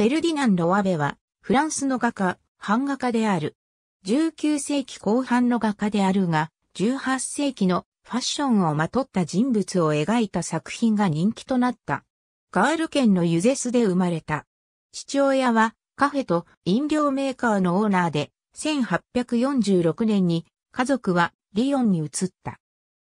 フェルディナンド・ワベは、フランスの画家、版画家である。19世紀後半の画家であるが、18世紀のファッションをまとった人物を描いた作品が人気となった。ガール県のユゼスで生まれた。父親はカフェと飲料メーカーのオーナーで、1846年に家族はリヨンに移った。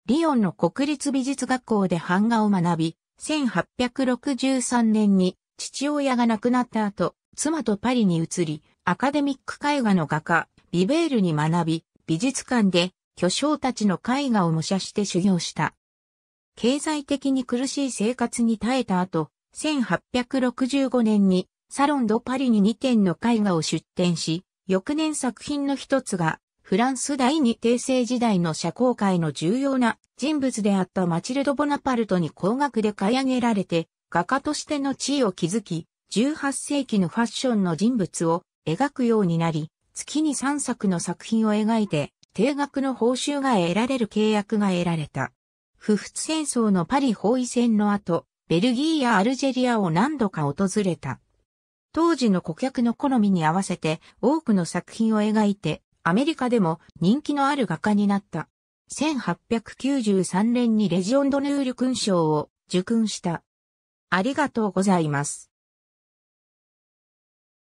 リヨンの国立美術学校で版画を学び、1863年に父親が亡くなった後、妻とパリに移り、アカデミック絵画の画家、ビベールに学び、美術館で巨匠たちの絵画を模写して修行した。経済的に苦しい生活に耐えた後、1865年にサロンドパリに2点の絵画を出展し、翌年作品の一つが、フランス第二帝政時代の社交界の重要な人物であったマチルド・ボナパルトに高額で買い上げられて、画家としての地位を築き、18世紀のファッションの人物を描くようになり、月に3作の作品を描いて、定額の報酬が得られる契約が得られた。不仏戦争のパリ包囲戦の後、ベルギーやアルジェリアを何度か訪れた。当時の顧客の好みに合わせて多くの作品を描いて、アメリカでも人気のある画家になった。1893年にレジオンドヌール勲章を受勲した。ありがとうございます。